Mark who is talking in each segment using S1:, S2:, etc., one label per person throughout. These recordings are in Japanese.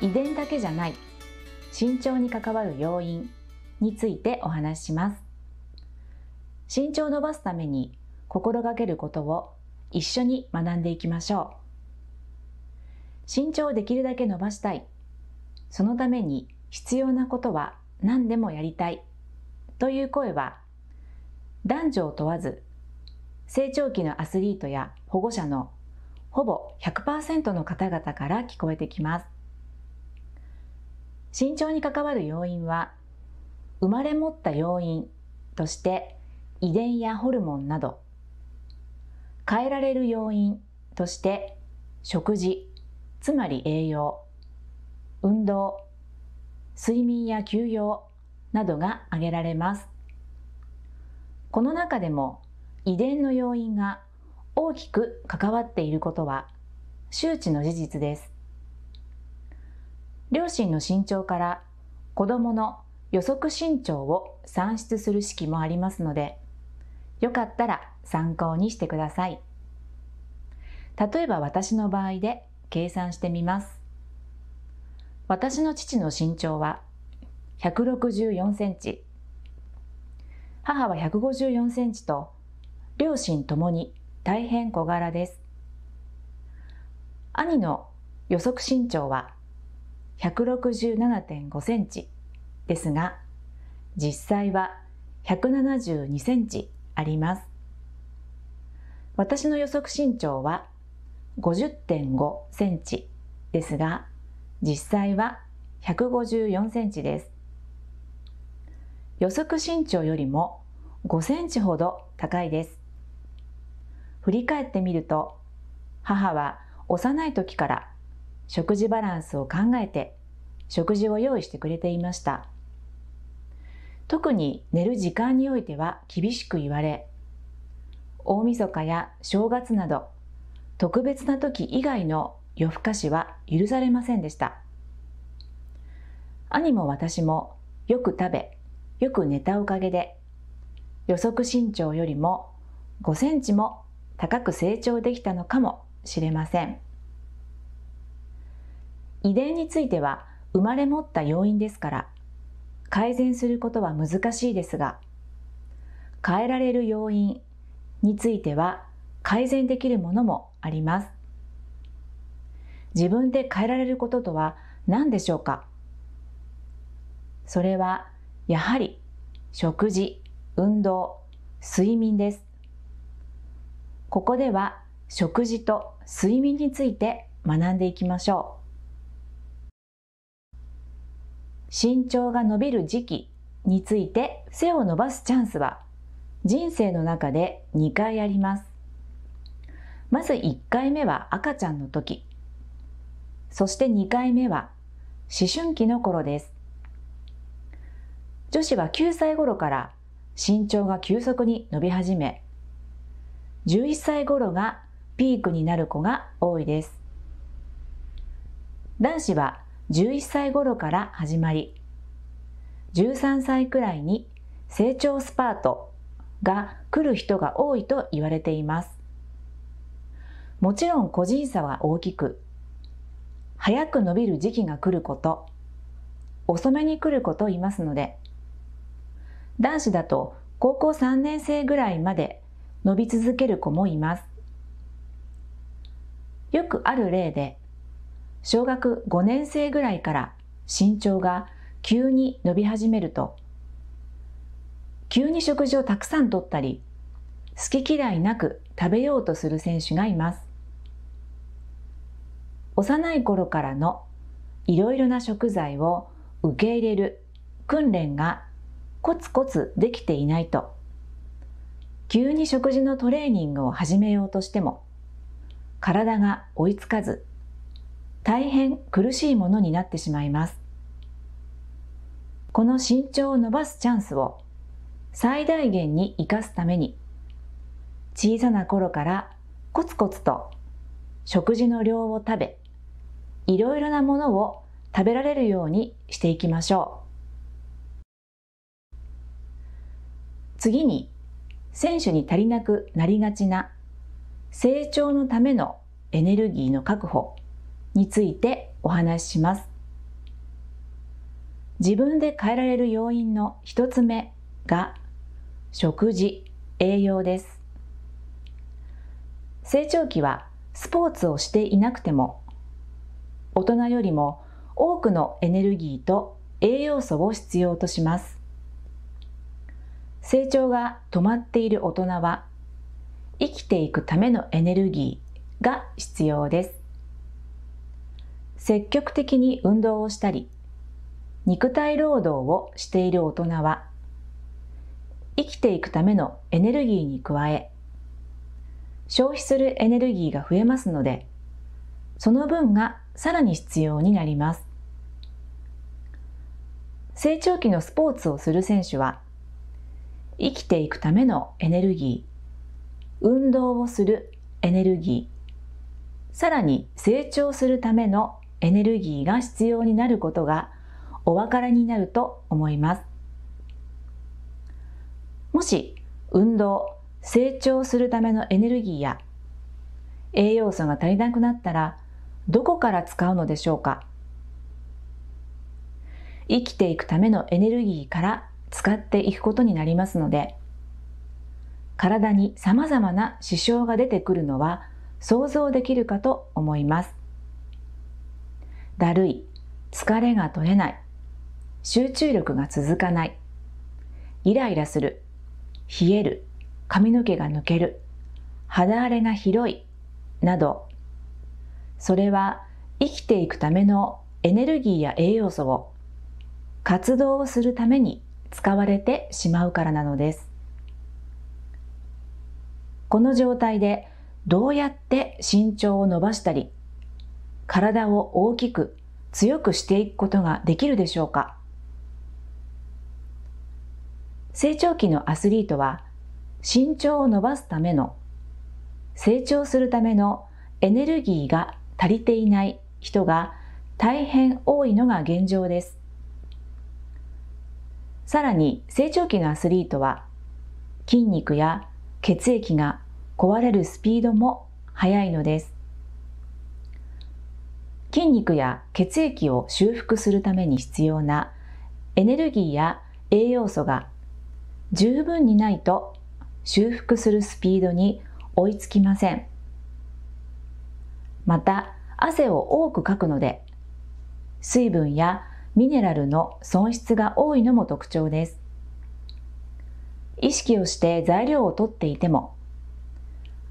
S1: 遺伝だけじゃない身長に関わる要因についてお話しします身長を伸ばすために心がけることを一緒に学んでいきましょう身長をできるだけ伸ばしたいそのために必要なことは何でもやりたいという声は男女を問わず成長期のアスリートや保護者のほぼ100%の方々から聞こえてきます慎重に関わる要因は生まれ持った要因として遺伝やホルモンなど変えられる要因として食事つまり栄養運動睡眠や休養などが挙げられますこの中でも遺伝の要因が大きく関わっていることは周知の事実です両親の身長から子供の予測身長を算出する式もありますので、よかったら参考にしてください。例えば私の場合で計算してみます。私の父の身長は164センチ、母は154センチと、両親ともに大変小柄です。兄の予測身長は167.5センチですが、実際は172センチあります。私の予測身長は50.5センチですが、実際は154センチです。予測身長よりも5センチほど高いです。振り返ってみると、母は幼い時から食事バランスを考えて食事を用意してくれていました特に寝る時間においては厳しく言われ大晦日や正月など特別な時以外の夜更かしは許されませんでした兄も私もよく食べよく寝たおかげで予測身長よりも5センチも高く成長できたのかもしれません。遺伝については生まれ持った要因ですから改善することは難しいですが変えられる要因については改善できるものもあります自分で変えられることとは何でしょうかそれはやはり食事運動睡眠ですここでは食事と睡眠について学んでいきましょう身長が伸びる時期について背を伸ばすチャンスは人生の中で2回あります。まず1回目は赤ちゃんの時。そして2回目は思春期の頃です。女子は9歳頃から身長が急速に伸び始め、11歳頃がピークになる子が多いです。男子は11歳頃から始まり、13歳くらいに成長スパートが来る人が多いと言われています。もちろん個人差は大きく、早く伸びる時期が来ること、遅めに来ることを言いますので、男子だと高校3年生ぐらいまで伸び続ける子もいます。よくある例で、小学5年生ぐらいから身長が急に伸び始めると急に食事をたくさんとったり好き嫌いなく食べようとする選手がいます幼い頃からのいろいろな食材を受け入れる訓練がコツコツできていないと急に食事のトレーニングを始めようとしても体が追いつかず大変苦しいものになってしまいます。この身長を伸ばすチャンスを最大限に生かすために小さな頃からコツコツと食事の量を食べいろいろなものを食べられるようにしていきましょう次に選手に足りなくなりがちな成長のためのエネルギーの確保についてお話しします。自分で変えられる要因の一つ目が食事、栄養です。成長期はスポーツをしていなくても大人よりも多くのエネルギーと栄養素を必要とします。成長が止まっている大人は生きていくためのエネルギーが必要です。積極的に運動をしたり、肉体労働をしている大人は、生きていくためのエネルギーに加え、消費するエネルギーが増えますので、その分がさらに必要になります。成長期のスポーツをする選手は、生きていくためのエネルギー、運動をするエネルギー、さらに成長するためのエネルギーが必要になることがお分からになると思います。もし運動、成長するためのエネルギーや栄養素が足りなくなったらどこから使うのでしょうか生きていくためのエネルギーから使っていくことになりますので体に様々な支障が出てくるのは想像できるかと思います。だるい、疲れが取れない、集中力が続かない、イライラする、冷える、髪の毛が抜ける、肌荒れがひどい、など、それは生きていくためのエネルギーや栄養素を活動をするために使われてしまうからなのです。この状態でどうやって身長を伸ばしたり体を大きく強くしていくことができるでしょうか成長期のアスリートは身長を伸ばすための成長するためのエネルギーが足りていない人が大変多いのが現状です。さらに成長期のアスリートは筋肉や血液が壊れるスピードも速いのです。筋肉や血液を修復するために必要なエネルギーや栄養素が十分にないと修復するスピードに追いつきません。また、汗を多くかくので、水分やミネラルの損失が多いのも特徴です。意識をして材料を取っていても、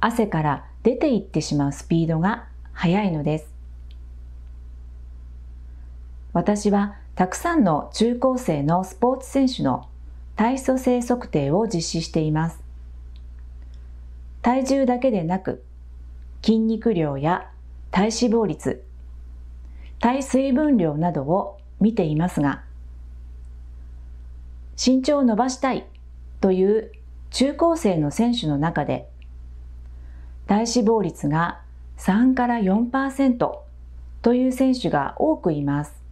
S1: 汗から出ていってしまうスピードが速いのです。私はたくさんの中高生のスポーツ選手の体組成測定を実施しています。体重だけでなく、筋肉量や体脂肪率、体水分量などを見ていますが、身長を伸ばしたいという中高生の選手の中で、体脂肪率が3から4%という選手が多くいます。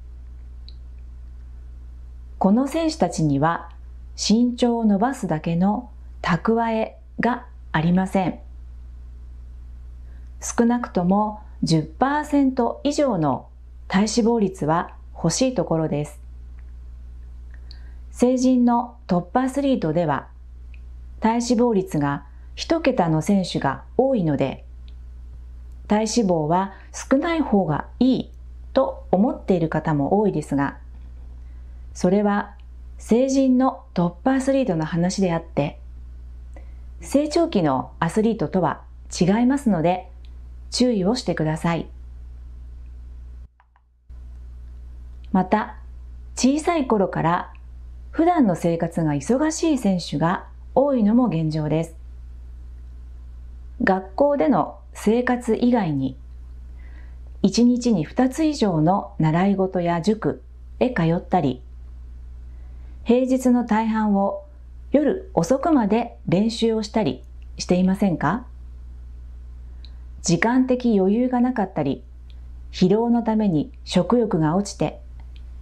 S1: この選手たちには身長を伸ばすだけの蓄えがありません。少なくとも10%以上の体脂肪率は欲しいところです。成人のトップアスリートでは体脂肪率が1桁の選手が多いので体脂肪は少ない方がいいと思っている方も多いですがそれは成人のトップアスリートの話であって、成長期のアスリートとは違いますので、注意をしてください。また、小さい頃から普段の生活が忙しい選手が多いのも現状です。学校での生活以外に、1日に2つ以上の習い事や塾へ通ったり、平日の大半を夜遅くまで練習をしたりしていませんか時間的余裕がなかったり、疲労のために食欲が落ちて、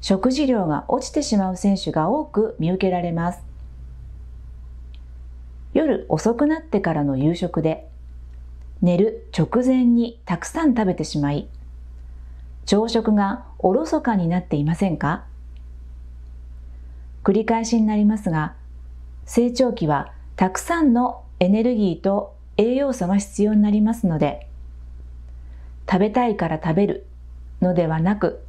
S1: 食事量が落ちてしまう選手が多く見受けられます。夜遅くなってからの夕食で、寝る直前にたくさん食べてしまい、朝食がおろそかになっていませんか繰り返しになりますが、成長期はたくさんのエネルギーと栄養素が必要になりますので、食べたいから食べるのではなく、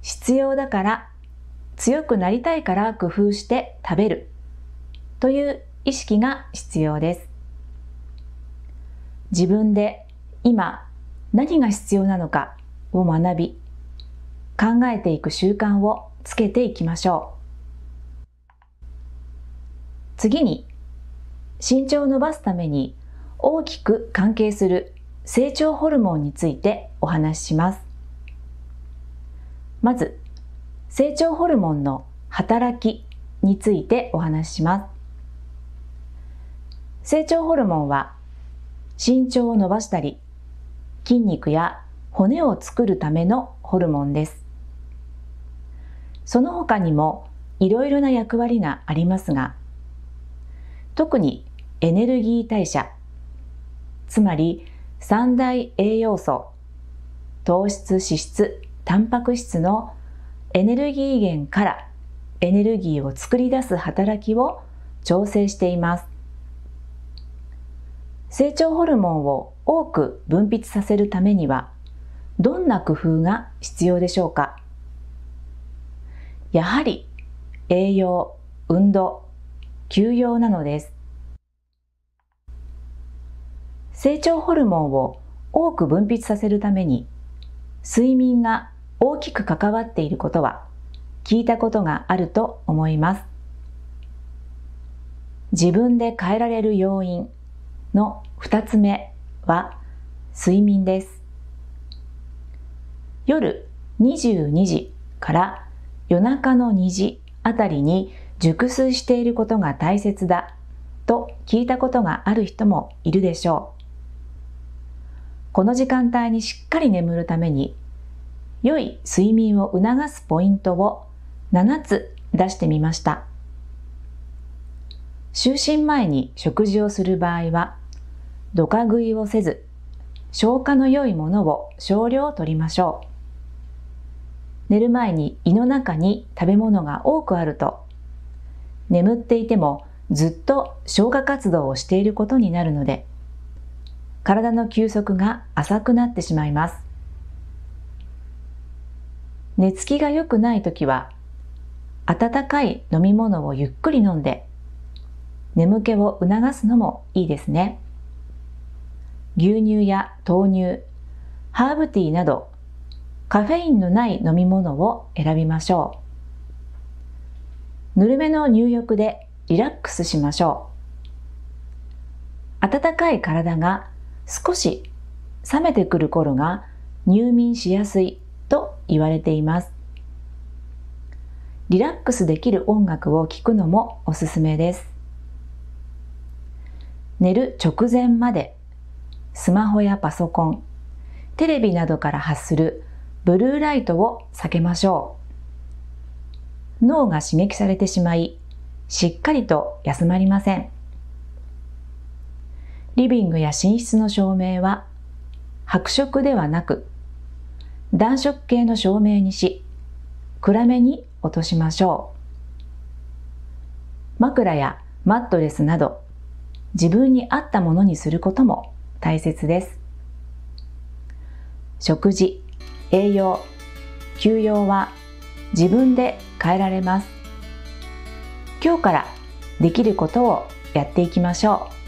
S1: 必要だから強くなりたいから工夫して食べるという意識が必要です。自分で今何が必要なのかを学び、考えていく習慣をつけていきましょう。次に、身長を伸ばすために大きく関係する成長ホルモンについてお話しします。まず、成長ホルモンの働きについてお話しします。成長ホルモンは身長を伸ばしたり、筋肉や骨を作るためのホルモンです。その他にもいろいろな役割がありますが、特にエネルギー代謝、つまり三大栄養素、糖質、脂質、タンパク質のエネルギー源からエネルギーを作り出す働きを調整しています。成長ホルモンを多く分泌させるためにはどんな工夫が必要でしょうかやはり栄養、運動、休養なのです。成長ホルモンを多く分泌させるために睡眠が大きく関わっていることは聞いたことがあると思います。自分で変えられる要因の2つ目は睡眠です。夜22時から夜中の2時あたりに熟睡していることが大切だと聞いたことがある人もいるでしょう。この時間帯にしっかり眠るために、良い睡眠を促すポイントを7つ出してみました。就寝前に食事をする場合は、どか食いをせず、消化の良いものを少量取りましょう。寝る前に胃の中に食べ物が多くあると眠っていてもずっと消化活動をしていることになるので体の休息が浅くなってしまいます寝つきが良くない時は温かい飲み物をゆっくり飲んで眠気を促すのもいいですね牛乳や豆乳ハーブティーなどカフェインのない飲み物を選びましょうぬるめの入浴でリラックスしましょう。温かい体が少し冷めてくる頃が入眠しやすいと言われています。リラックスできる音楽を聴くのもおすすめです。寝る直前までスマホやパソコン、テレビなどから発するブルーライトを避けましょう。脳が刺激されてしまい、しっかりと休まりません。リビングや寝室の照明は白色ではなく暖色系の照明にし暗めに落としましょう枕やマットレスなど自分に合ったものにすることも大切です食事栄養休養は自分で変えられます今日からできることをやっていきましょう